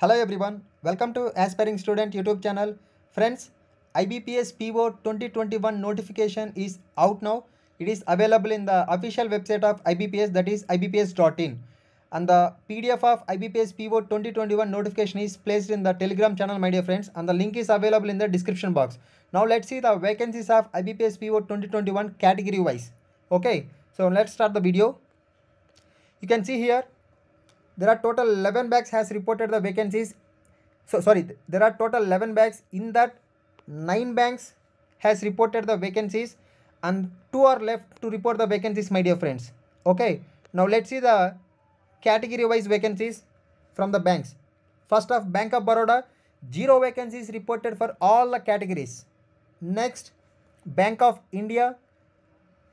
Hello everyone, welcome to Aspiring Student YouTube channel. Friends, IBPS PO 2021 notification is out now. It is available in the official website of IBPS that is ibps.in and the PDF of IBPS PO 2021 notification is placed in the telegram channel my dear friends and the link is available in the description box. Now let's see the vacancies of IBPS PO 2021 category wise. Okay, so let's start the video. You can see here there are total 11 banks has reported the vacancies so sorry there are total 11 banks in that 9 banks has reported the vacancies and 2 are left to report the vacancies my dear friends okay now let's see the category wise vacancies from the banks first off bank of baroda zero vacancies reported for all the categories next bank of india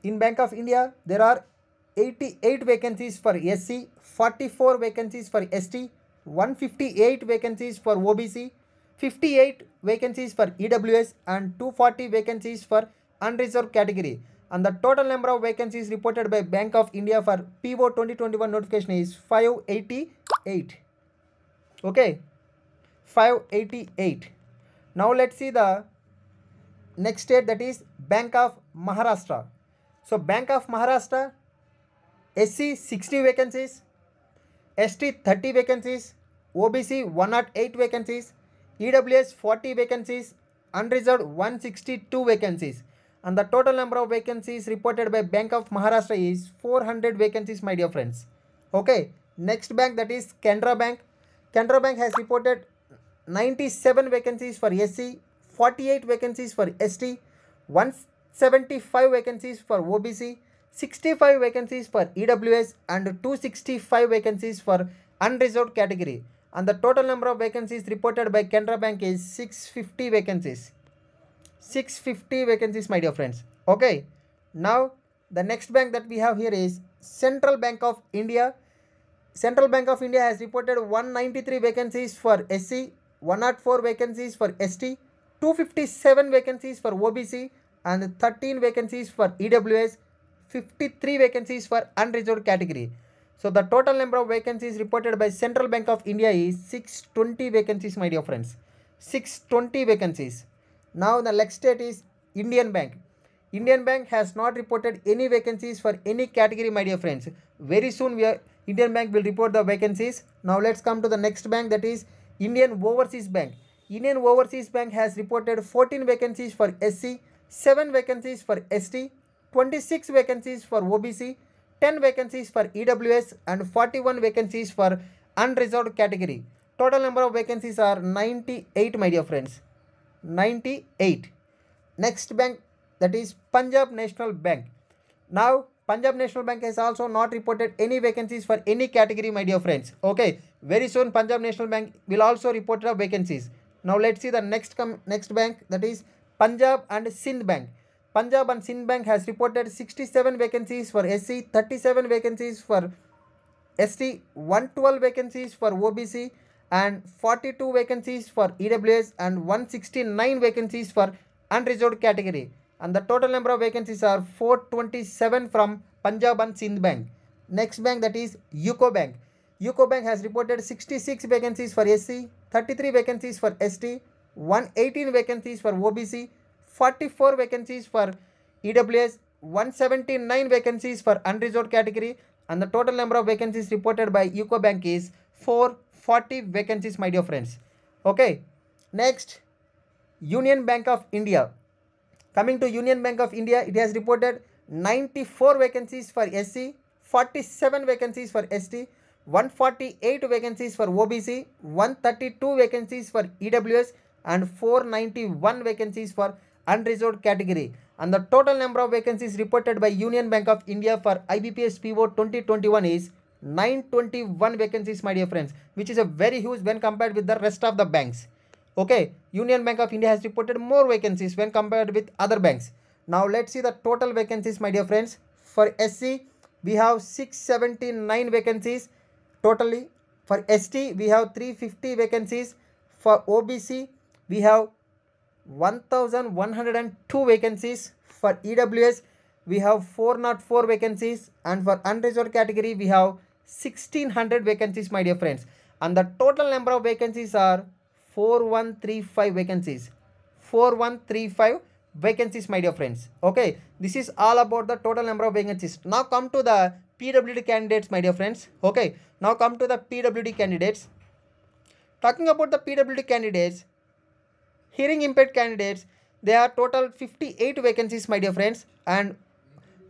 in bank of india there are 88 vacancies for SC, 44 vacancies for ST, 158 vacancies for OBC, 58 vacancies for EWS and 240 vacancies for unreserved category. And the total number of vacancies reported by Bank of India for PO 2021 notification is 588. Okay, 588. Now let's see the next state that is Bank of Maharashtra. So Bank of Maharashtra SC 60 vacancies, ST 30 vacancies, OBC 108 vacancies, EWS 40 vacancies, unreserved 162 vacancies. And the total number of vacancies reported by Bank of Maharashtra is 400 vacancies, my dear friends. Okay, next bank that is Canara Bank. Canara Bank has reported 97 vacancies for SC, 48 vacancies for ST, 175 vacancies for OBC, 65 vacancies for EWS and 265 vacancies for unreserved category and the total number of vacancies reported by Canara Bank is 650 vacancies. 650 vacancies my dear friends. Okay. Now the next bank that we have here is Central Bank of India. Central Bank of India has reported 193 vacancies for SC, 104 vacancies for ST, 257 vacancies for OBC and 13 vacancies for EWS 53 vacancies for unreserved category. So the total number of vacancies reported by Central Bank of India is 620 vacancies my dear friends. 620 vacancies. Now the next state is Indian Bank. Indian Bank has not reported any vacancies for any category my dear friends. Very soon we are Indian Bank will report the vacancies. Now let's come to the next bank that is Indian Overseas Bank. Indian Overseas Bank has reported 14 vacancies for SC, 7 vacancies for ST, 26 vacancies for OBC, 10 vacancies for EWS and 41 vacancies for unreserved category. Total number of vacancies are 98 my dear friends. 98. Next bank that is Punjab National Bank. Now Punjab National Bank has also not reported any vacancies for any category my dear friends. Okay. Very soon Punjab National Bank will also report the vacancies. Now let's see the next come next bank that is Punjab and Sindh Bank. Punjab and Sind Bank has reported 67 vacancies for SC, 37 vacancies for ST, 112 vacancies for OBC and 42 vacancies for EWS and 169 vacancies for unreserved category. And the total number of vacancies are 427 from Punjab and Sind Bank. Next bank that is UCO Bank. UCO Bank has reported 66 vacancies for SC, 33 vacancies for ST, 118 vacancies for OBC 44 vacancies for EWS, 179 vacancies for unreserved category and the total number of vacancies reported by UCO Bank is 440 vacancies my dear friends. Okay, next Union Bank of India. Coming to Union Bank of India, it has reported 94 vacancies for SC, 47 vacancies for ST, 148 vacancies for OBC, 132 vacancies for EWS and 491 vacancies for unreserved category and the total number of vacancies reported by Union Bank of India for IBPS PO 2021 is 921 vacancies my dear friends which is a very huge when compared with the rest of the banks okay Union Bank of India has reported more vacancies when compared with other banks now let's see the total vacancies my dear friends for SC we have 679 vacancies totally for ST we have 350 vacancies for OBC we have 1102 vacancies. For EWS, we have 404 vacancies and for unreserved category, we have 1600 vacancies, my dear friends. And the total number of vacancies are 4135 vacancies. 4135 vacancies, my dear friends. Okay, this is all about the total number of vacancies. Now come to the PWD candidates, my dear friends. Okay, now come to the PWD candidates. Talking about the PWD candidates, hearing impaired candidates, there are total 58 vacancies, my dear friends, and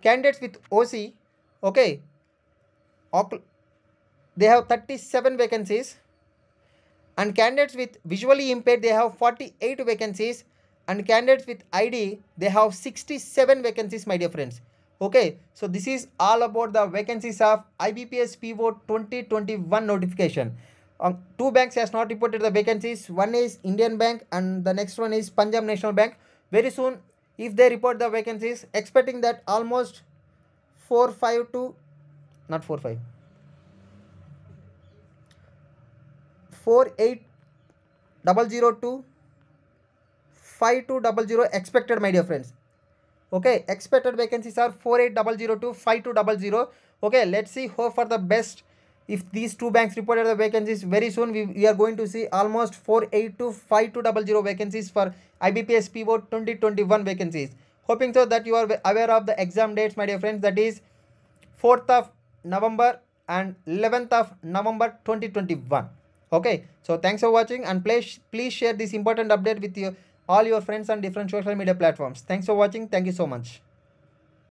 candidates with OC, okay, they have 37 vacancies, and candidates with visually impaired, they have 48 vacancies, and candidates with ID, they have 67 vacancies, my dear friends. Okay, so this is all about the vacancies of IBPS PO 2021 notification um, two banks has not reported the vacancies one is indian bank and the next one is punjab national bank very soon if they report the vacancies expecting that almost 4 5 to not 4 5 4 8 0 to 5 2 0 expected my dear friends okay expected vacancies are 4 8 0 to 5 2 double 0 okay let's see hope for the best if these two banks reported the vacancies very soon we, we are going to see almost to 4825200 vacancies for IBPS pivot 2021 vacancies hoping so that you are aware of the exam dates my dear friends that is 4th of November and 11th of November 2021 okay so thanks for watching and please please share this important update with your all your friends on different social media platforms thanks for watching thank you so much